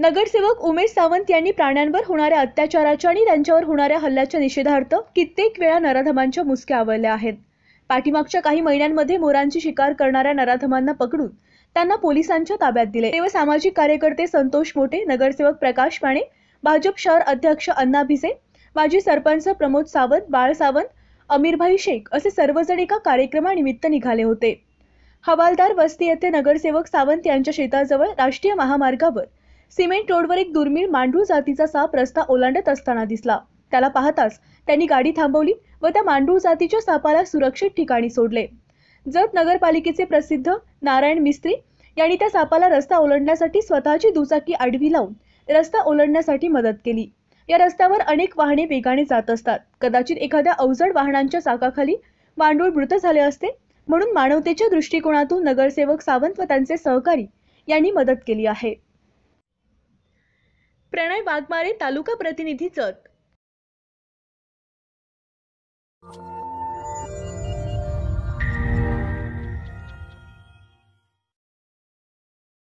नगरसेवक उमेश सावंत यांनी प्राण्यांवर होणाऱ्या अत्याचाराच्या आणि त्यांच्यावर होणाऱ्या हल्ल्याच्या निषेधार्थ कित्येक वेळा नराधमांच्या मुसक्या आवळल्या आहेत पाठीमागच्या काही महिन्यांमध्ये मोरांची शिकार करणाऱ्या नराधमांना पकडून त्यांना पोलिसांच्या ताब्यात दिले तेव्हा सामाजिक कार्यकर्ते संतोष मोठे नगरसेवक प्रकाश पाणे भाजप शहर अध्यक्ष अण्णा भिसे माजी सरपंच प्रमोद सावंत बाळ सावंत अमीरभाई शेख असे सर्वजण एका कार्यक्रमानिमित्त निघाले होते हवालदार वस्ती येथे नगरसेवक सावंत यांच्या शेताजवळ राष्ट्रीय महामार्गावर सिमेंट रोडवर एक दुर्मिळ मांडूळ जातीचा साप रस्ता ओलांडत असताना दिसला त्याला पाहताच त्यांनी गाडी थांबवली व त्या मांडूळ जातीच्या सापाला सुरक्षित ठिकाणी सोडले जत नगरपालिकेचे प्रसिद्ध नारायण मिस्त्री यांनी त्या सापाला रस्ता ओलांडण्यासाठी स्वतःची दुचाकी आडवी लावून रस्ता ओलांडण्यासाठी मदत केली या रस्त्यावर अनेक वाहने वेगाने जात असतात कदाचित एखाद्या अवजड वाहनांच्या चाकाखाली मांडूळ मृत झाले असते म्हणून मानवतेच्या दृष्टिकोनातून नगरसेवक सावंत व त्यांचे सहकारी यांनी मदत केली आहे प्रणय वाघमारे तालुका प्रतिनिधी